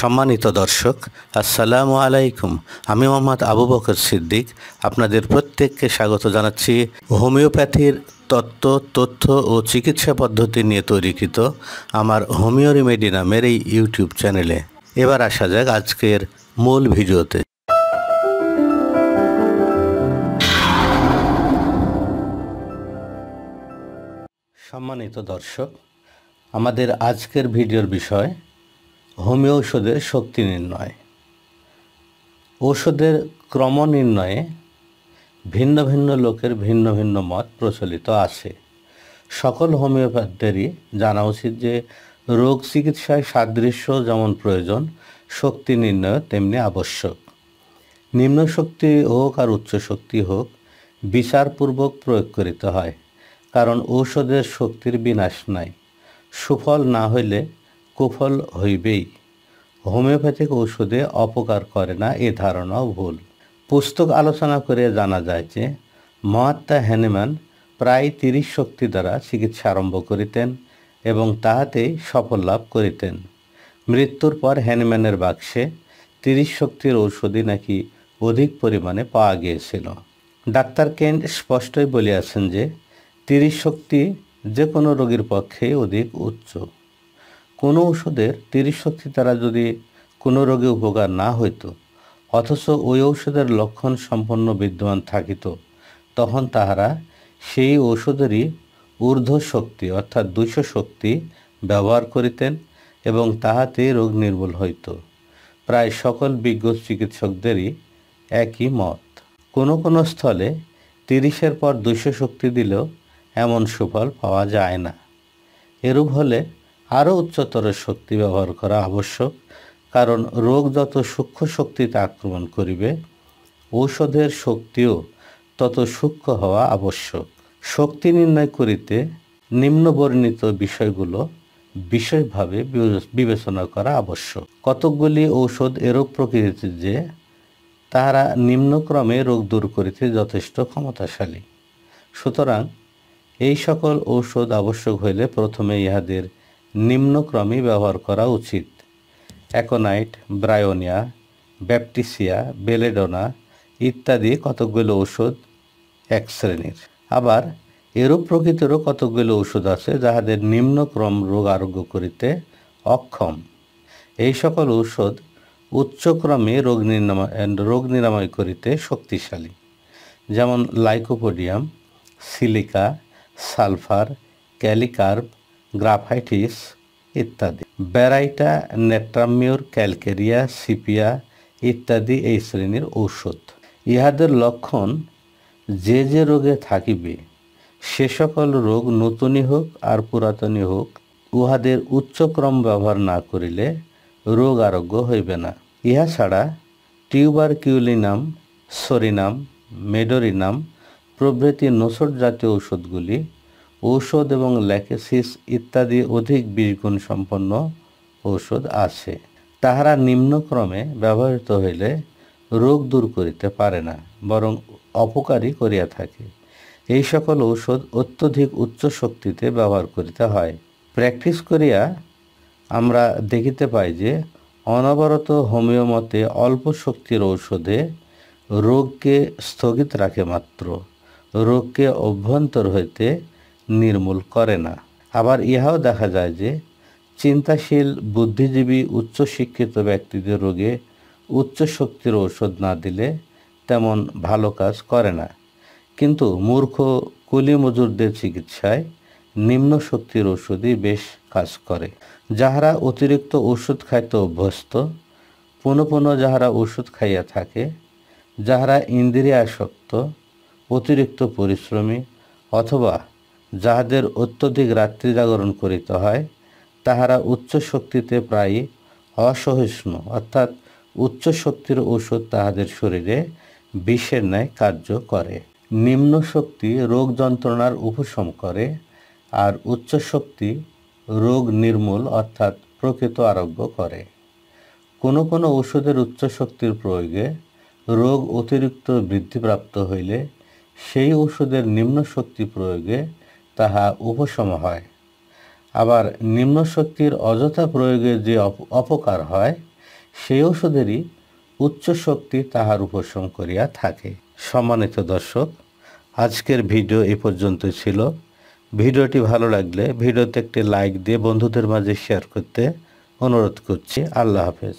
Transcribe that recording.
সম্মানিত দর্শক আসসালামু আলাইকুম আমি মোহাম্মদ আবু বকর সিদ্দিক আপনাদের প্রত্যেককে স্বাগত জানাচ্ছি হোমিওপ্যাথির তত্ত্ব তথ্য ও চিকিৎসা পদ্ধতি নিয়ে তৈরিকৃত আমার হোমিও রিমেডি নামের এই ইউটিউব চ্যানেলে এবার আসা যাক আজকের মূল ভিডিওতে সম্মানিত দর্শক আমাদের আজকের ভিডিওর বিষয় হোমিও ওষুধের শক্তি নির্ণয় ঔষধের ক্রম নির্ণয়ে ভিন্ন ভিন্ন লোকের ভিন্ন ভিন্ন মত প্রচলিত আছে সকল হোমিওপ্যাথদেরই জানা উচিত যে রোগ চিকিৎসায় সাদৃশ্য যেমন প্রয়োজন শক্তি নির্ণয় তেমনি আবশ্যক নিম্ন শক্তি হোক আর উচ্চ শক্তি হোক বিচারপূর্বক প্রয়োগ করিতে হয় কারণ ঔষধের শক্তির বিনাশ নাই সুফল না হইলে কুফল হইবেই হোমিওপ্যাথিক ওষুধে অপকার করে না এ ধারণাও ভুল পুস্তক আলোচনা করে জানা যায় যে মহাত্মা হ্যানিম্যান প্রায় তিরিশ শক্তি দ্বারা চিকিৎসা আরম্ভ করিতেন এবং তাহাতেই সফল লাভ করিতেন মৃত্যুর পর হ্যানিম্যানের বাক্সে তিরিশ শক্তির ঔষধি নাকি অধিক পরিমাণে পাওয়া গিয়েছিল ডাক্তার কেন্ট স্পষ্টই বলিয়াছেন যে তিরিশ শক্তি যে কোনো রোগীর পক্ষেই অধিক উচ্চ কোনো ওষুধের তিরিশ শক্তি দ্বারা যদি কোনো রোগে উপকার না হইতো অথচ ওই ঔষধের লক্ষণ সম্পন্ন বিদ্যমান থাকিত তখন তাহারা সেই ঔষধেরই ঊর্ধ্ব শক্তি অর্থাৎ দুইশো শক্তি ব্যবহার করিতেন এবং তাহাতে রোগ নির্মূল হইত প্রায় সকল বিজ্ঞ চিকিৎসকদেরই একই মত কোনো কোনো স্থলে তিরিশের পর দুইশো শক্তি দিলেও এমন সুফল পাওয়া যায় না এরূপ হলে আরও উচ্চতর শক্তি ব্যবহার করা আবশ্যক কারণ রোগ যত সূক্ষ্ম শক্তিতে আক্রমণ করিবে ঔষধের শক্তিও তত সূক্ষ্ম হওয়া আবশ্যক শক্তি নির্ণয় করিতে নিম্নবর্ণিত বিষয়গুলো বিশেষভাবে বিবেচনা করা আবশ্যক কতকগুলি ঔষধ এরূপ প্রকৃতির যে তাহারা নিম্নক্রমে রোগ দূর করিতে যথেষ্ট ক্ষমতাশালী সুতরাং এই সকল ঔষধ আবশ্যক হইলে প্রথমে ইহাদের নিম্নক্রমে ব্যবহার করা উচিত অ্যাকোনাইট ব্রায়োনিয়া ব্যাপটিসিয়া বেলেডোনা ইত্যাদি কতকগুলো ওষুধ এক শ্রেণীর আবার এরূপ প্রকৃতিরও কতকগুলো ওষুধ আছে যাহাদের নিম্নক্রম রোগ আরোগ্য করিতে অক্ষম এই সকল ঔষধ উচ্চক্রমে রোগ নিরাময় রোগ নিরাময় করিতে শক্তিশালী যেমন lycopodium silica sulphur calc carb graphites ইত্যাদি ব্যারাইটা নেট্রামিউর ক্যালকেরিয়া সিপিয়া ইত্যাদি এই শ্রেণীর ঔষধ ইহাদের লক্ষণ যে যে রোগে থাকিবে সে সকল রোগ নতুনই হোক আর পুরাতনই হোক উহাদের উচ্চক্রম ব্যবহার না করিলে রোগ আরোগ্য হইবে না ইহা ছাড়া টিউবারকিউলিনাম সরিনাম মেডোরিনাম প্রভৃতি নসট জাতীয় ঔষধগুলি ঔষধ এবং ল্যাকেসিস ইত্যাদি অধিক বীজগুণ সম্পন্ন ঔষধ আছে তাহারা নিম্নক্রমে ব্যবহৃত হইলে রোগ দূর করিতে পারে না বরং অপকারী করিয়া থাকে এই সকল ঔষধ অত্যধিক উচ্চ শক্তিতে ব্যবহার করিতে হয় প্র্যাকটিস করিয়া আমরা দেখিতে পাই যে অনবরত হোমিও মতে অল্প শক্তির ঔষধে রোগকে স্থগিত রাখে মাত্র রোগকে অভ্যন্তর হইতে নির্মূল করে না আবার ইহাও দেখা যায় যে চিন্তাশীল বুদ্ধিজীবী উচ্চশিক্ষিত ব্যক্তিদের রোগে উচ্চ শক্তির ঔষধ না দিলে তেমন ভালো কাজ করে না কিন্তু মূর্খ কুলি মজুরদের চিকিৎসায় নিম্ন শক্তির ওষুধই বেশ কাজ করে যাহারা অতিরিক্ত ওষুধ খাইতে অভ্যস্ত পুনঃ পুনঃ যাহারা ওষুধ খাইয়া থাকে যাহারা ইন্দ্রিয়াসক্ত অতিরিক্ত পরিশ্রমী অথবা যাহাদের অত্যধিক রাত্রি জাগরণ করিতে হয় তাহারা উচ্চ শক্তিতে প্রায় অসহিষ্ণু অর্থাৎ উচ্চ শক্তির ওষুধ তাহাদের শরীরে বিষের ন্যায় কার্য করে নিম্ন শক্তি রোগ যন্ত্রণার উপশম করে আর উচ্চ শক্তি রোগ নির্মূল অর্থাৎ প্রকৃত আরোগ্য করে কোনো কোনো ওষুধের উচ্চ শক্তির প্রয়োগে রোগ অতিরিক্ত বৃদ্ধিপ্রাপ্ত হইলে সেই ওষুধের নিম্ন শক্তি প্রয়োগে তাহা উপশম হয় আবার নিম্ন শক্তির অযথা প্রয়োগে যে অপকার হয় সেই ওষুধেরই উচ্চ শক্তি তাহার উপশম করিয়া থাকে সম্মানিত দর্শক আজকের ভিডিও এ পর্যন্ত ছিল ভিডিওটি ভালো লাগলে ভিডিওতে একটি লাইক দিয়ে বন্ধুদের মাঝে শেয়ার করতে অনুরোধ করছি আল্লাহ হাফেজ